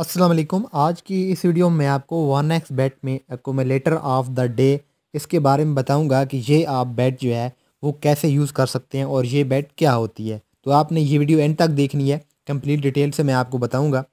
असलम आज की इस वीडियो में आपको वन एक्स बेट में एकोमलेटर ऑफ द डे इसके बारे में बताऊंगा कि ये आप बेट जो है वो कैसे यूज़ कर सकते हैं और ये बेट क्या होती है तो आपने ये वीडियो एंड तक देखनी है कंप्लीट डिटेल से मैं आपको बताऊंगा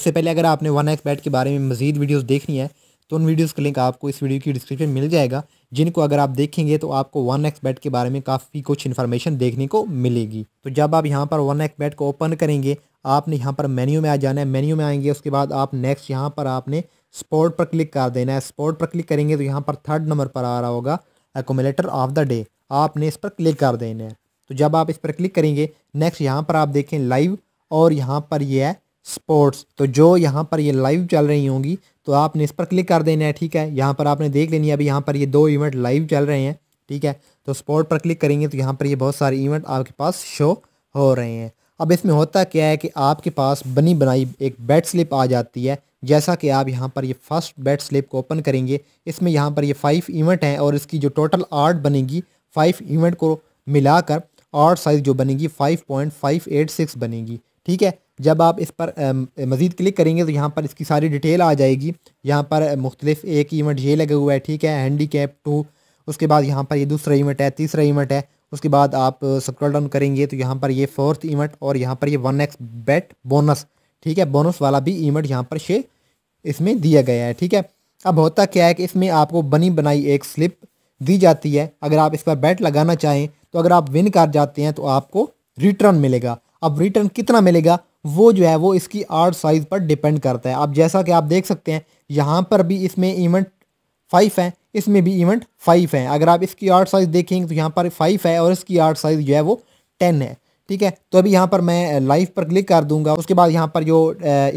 उससे पहले अगर आपने वन एक्स बेट के बारे में मज़ीद वीडियोज़ देखनी है तो उन वीडियोस का लिंक आपको इस वीडियो की डिस्क्रिप्शन मिल जाएगा जिनको अगर आप देखेंगे तो आपको वन एक्स बैट के बारे में काफ़ी कुछ इन्फॉर्मेशन देखने को मिलेगी तो जब आप यहाँ पर वन एक्स बैट को ओपन करेंगे आपने यहाँ पर मेन्यू में आ जाना है मेन्यू में आएंगे उसके बाद आप नेक्स्ट यहाँ पर आपने स्पोर्ट पर क्लिक कर देना है स्पोर्ट पर क्लिक करेंगे तो यहाँ पर थर्ड नंबर पर आ रहा होगा एकोमलेटर ऑफ द डे आपने इस पर क्लिक कर देना है तो जब आप इस पर क्लिक करेंगे नेक्स्ट यहाँ पर आप देखें लाइव और यहाँ पर ये है स्पोर्ट्स तो जो यहाँ पर ये लाइव चल रही होंगी तो आपने इस पर क्लिक कर देना है ठीक है यहाँ पर आपने देख लेनी है अभी यहाँ पर ये दो इवेंट लाइव चल रहे हैं ठीक है तो स्पॉट पर क्लिक करेंगे तो यहाँ पर ये बहुत सारे इवेंट आपके पास शो हो रहे हैं अब इसमें होता क्या है कि आपके पास बनी बनाई एक बेड स्लिप आ जाती है जैसा कि आप यहाँ पर ये फर्स्ट बेड स्लिप को ओपन करेंगे इसमें यहाँ पर ये फाइव इवेंट हैं और इसकी जो टोटल आर्ट बनेगी फाइव इवेंट को मिलाकर आर्ट साइज़ जो बनेगी five point five eight six बनेगी ठीक है जब आप इस पर मज़ीद क्लिक करेंगे तो यहाँ पर इसकी सारी डिटेल आ जाएगी यहाँ पर मुख्तलिफ एक इवेंट ये लगा हुआ है ठीक है हैंडी कैप टू उसके बाद यहाँ पर ये दूसरा इवेंट है तीसरा इवेंट है उसके बाद आप स्क्रॉल डाउन करेंगे तो यहाँ पर ये फोर्थ इवेंट और यहाँ पर ये वन एक्स बेट बोनस ठीक है बोनस वाला भी इवेंट यहाँ पर शे इसमें दिया गया है ठीक है अब होता क्या है कि इसमें आपको बनी बनाई एक स्लिप दी जाती है अगर आप इस पर बैट लगाना चाहें तो अगर आप विन कर जाते हैं तो आपको रिटर्न मिलेगा अब रिटर्न कितना मिलेगा वो जो है वो इसकी आर्ट साइज़ पर डिपेंड करता है अब जैसा कि आप देख सकते हैं यहाँ पर भी इसमें इवेंट फाइव है इसमें भी इवेंट फाइव है अगर आप इसकी आर्ट साइज़ देखेंगे तो यहाँ पर फाइव है और इसकी आर्ट साइज़ जो है वो टेन है ठीक है तो अभी यहाँ पर मैं लाइव पर क्लिक कर दूंगा उसके बाद यहाँ पर जो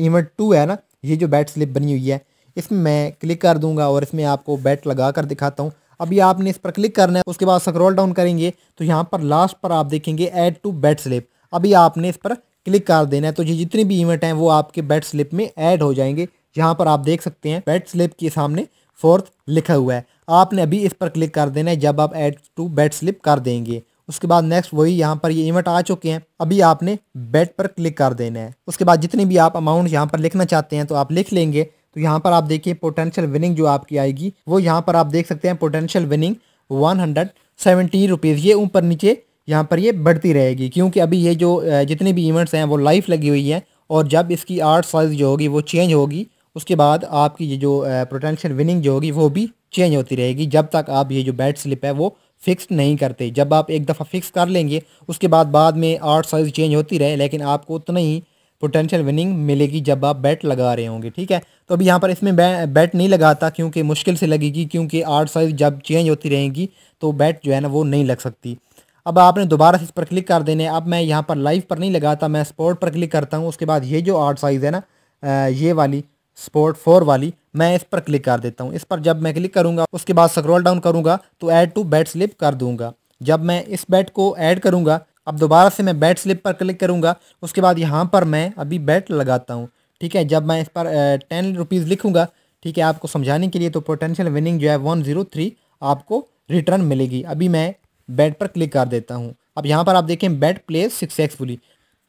इवेंट टू है ना ये जो बैट स्लिप बनी हुई है इसमें मैं क्लिक कर दूंगा और इसमें आपको बैट लगा कर दिखाता हूँ अभी आपने इस पर क्लिक करना है उसके बाद स्क्रॉल डाउन करेंगे तो यहाँ पर लास्ट पर आप देखेंगे ऐड टू बैट स्लिप अभी आपने इस पर क्लिक कर देना है तो ये जितने भी इवेंट हैं वो आपके बैट स्लिप में ऐड हो जाएंगे यहाँ पर आप देख सकते हैं बैट स्लिप के सामने फोर्थ लिखा हुआ है आपने अभी इस पर क्लिक कर देना है जब आप ऐड टू बैट स्लिप कर देंगे उसके बाद नेक्स्ट वही यहाँ पर ये इवेंट आ चुके हैं अभी आपने बेट पर क्लिक कर देना है उसके बाद जितने भी आप अमाउंट यहाँ पर लिखना चाहते हैं तो आप लिख लेंगे तो यहाँ पर आप देखिए पोटेंशियल विनिंग जो आपकी आएगी वो यहाँ पर आप देख सकते हैं potential winning one hundred seventy rupees ये ऊपर नीचे यहाँ पर ये बढ़ती रहेगी क्योंकि अभी ये जो जितने भी इवेंट्स हैं वो लाइफ लगी हुई है और जब इसकी आर्ट साइज जो होगी वो चेंज होगी उसके बाद आपकी ये जो प्रोटेंशन विनिंग जो होगी वो भी चेंज होती रहेगी जब तक आप ये जो बैट स्लिप है वो फिक्स नहीं करते जब आप एक दफ़ा फिक्स कर लेंगे उसके बाद बाद में आर्ट साइज चेंज होती रहे लेकिन आपको उतना ही पोटेंशियल विनिंग मिलेगी जब आप बैट लगा रहे होंगे ठीक है तो अभी यहाँ पर इसमें बैट नहीं लगाता क्योंकि मुश्किल से लगेगी क्योंकि आर्ट साइज जब चेंज होती रहेगी तो बैट जो है ना वो नहीं लग सकती अब आपने दोबारा से इस पर क्लिक कर देने अब मैं यहाँ पर लाइव पर नहीं लगाता मैं स्पोर्ट पर क्लिक करता हूँ उसके बाद ये जो आर्ट साइज़ है ना ये वाली स्पोर्ट फोर वाली मैं इस पर क्लिक कर देता हूँ इस पर जब मैं क्लिक करूँगा उसके बाद स्क्रॉल डाउन करूँगा तो ऐड टू बैट स्लिप कर दूँगा जब मैं इस बैट को ऐड करूँगा अब दोबारा से मैं बैट स्लिप पर क्लिक करूँगा उसके बाद यहाँ पर मैं अभी बैट लगाता हूँ ठीक है जब मैं इस पर टेन रुपीज़ लिखूँगा ठीक है आपको समझाने के लिए तो पोटेंशियल विनिंग जो है वन ज़ीरो थ्री आपको रिटर्न मिलेगी अभी मैं बेड पर क्लिक कर देता हूँ अब यहाँ पर आप देखें बेड प्ले सक्सेसफुली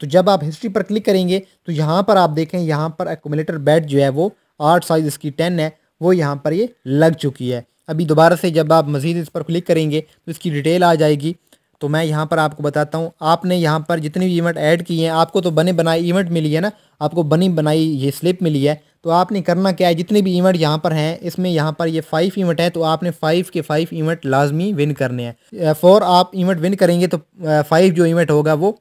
तो जब आप हिस्ट्री पर क्लिक करेंगे तो यहाँ पर आप देखें यहाँ पर एकोमलेटर बेड जो है वो आठ साइज इसकी टेन है वो यहाँ पर ये लग चुकी है अभी दोबारा से जब आप मज़ीद इस पर क्लिक करेंगे तो इसकी डिटेल आ जाएगी तो मैं यहाँ पर आपको बताता हूँ आपने यहाँ पर जितने भी इवेंट ऐड किए हैं आपको तो बने बनाए इवेंट मिली है ना आपको बनी बनाई ये स्लिप मिली है तो आपने करना क्या है जितने भी इवेंट यहाँ पर हैं इसमें यहाँ पर ये फाइव इवेंट हैं तो आपने फाइव के फाइव इवेंट लाजमी विन करने हैं फोर आप इवेंट विन करेंगे तो फाइव जो इवेंट होगा वो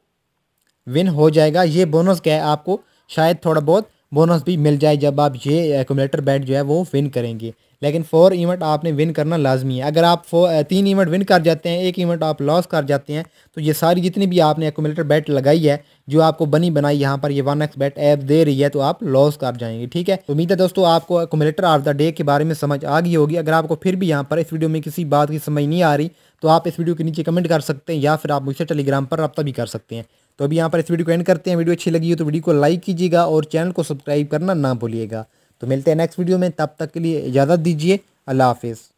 विन हो जाएगा ये बोनस क्या है आपको शायद थोड़ा बहुत बोनस भी मिल जाए जब आप ये एकोमलेटर बैट जो है वो विन करेंगे लेकिन फोर इवेंट आपने विन करना लाजमी है अगर आप तीन इवेंट विन कर जाते हैं एक इवेंट आप लॉस कर जाते हैं तो ये सारी जितनी भी आपने एकोमलेटर बैट लगाई है जो आपको बनी बनाई यहाँ पर ये वन एक्स बैट ऐप दे रही है तो आप लॉस कर जाएंगे ठीक है उम्मीद है दोस्तों आपको एकोमलेटर ऑफ द डे के बारे में समझ आ गई होगी अगर आपको फिर भी यहाँ पर इस वीडियो में किसी बात की समझ नहीं आ रही तो आप इस वीडियो के नीचे कमेंट कर सकते हैं या फिर आप मुझसे टेलीग्राम पर रब्ता भी कर सकते हैं तो अभी यहाँ पर इस वीडियो को एंड करते हैं वीडियो अच्छी लगी हो तो वीडियो को लाइक कीजिएगा और चैनल को सब्सक्राइब करना ना भूलिएगा तो मिलते हैं नेक्स्ट वीडियो में तब तक के लिए इजाज़त दीजिए अल्लाह हाफिज़